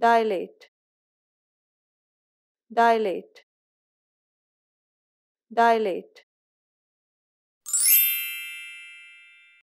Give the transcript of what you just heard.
dilate, dilate, dilate.